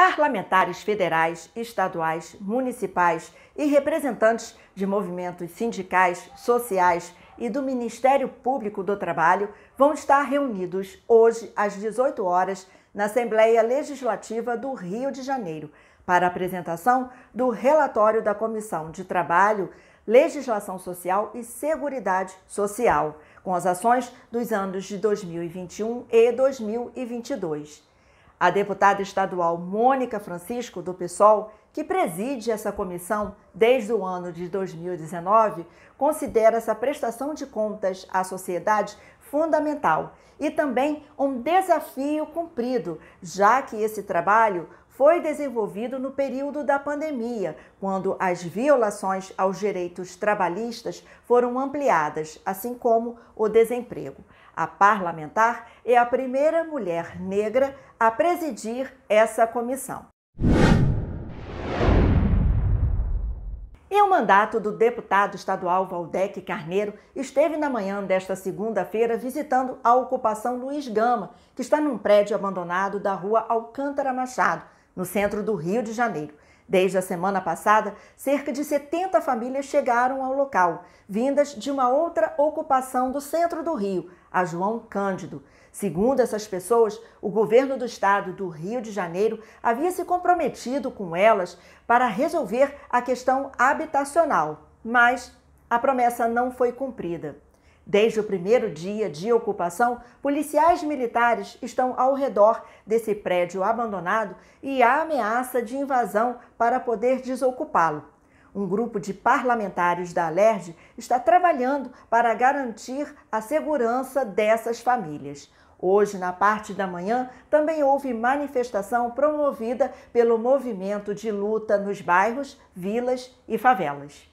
parlamentares federais, estaduais, municipais e representantes de movimentos sindicais, sociais e do Ministério Público do Trabalho vão estar reunidos hoje às 18 horas na Assembleia Legislativa do Rio de Janeiro para a apresentação do relatório da Comissão de Trabalho, Legislação Social e Seguridade Social, com as ações dos anos de 2021 e 2022. A deputada estadual Mônica Francisco, do PSOL, que preside essa comissão desde o ano de 2019, considera essa prestação de contas à sociedade fundamental e também um desafio cumprido, já que esse trabalho foi desenvolvido no período da pandemia, quando as violações aos direitos trabalhistas foram ampliadas, assim como o desemprego. A parlamentar é a primeira mulher negra a presidir essa comissão. mandato do deputado estadual Valdec Carneiro esteve na manhã desta segunda-feira visitando a ocupação Luiz Gama, que está num prédio abandonado da rua Alcântara Machado, no centro do Rio de Janeiro. Desde a semana passada, cerca de 70 famílias chegaram ao local, vindas de uma outra ocupação do centro do Rio, a João Cândido. Segundo essas pessoas, o governo do estado do Rio de Janeiro havia se comprometido com elas para resolver a questão habitacional, mas a promessa não foi cumprida. Desde o primeiro dia de ocupação, policiais militares estão ao redor desse prédio abandonado e há ameaça de invasão para poder desocupá-lo. Um grupo de parlamentares da Alerj está trabalhando para garantir a segurança dessas famílias. Hoje, na parte da manhã, também houve manifestação promovida pelo movimento de luta nos bairros, vilas e favelas.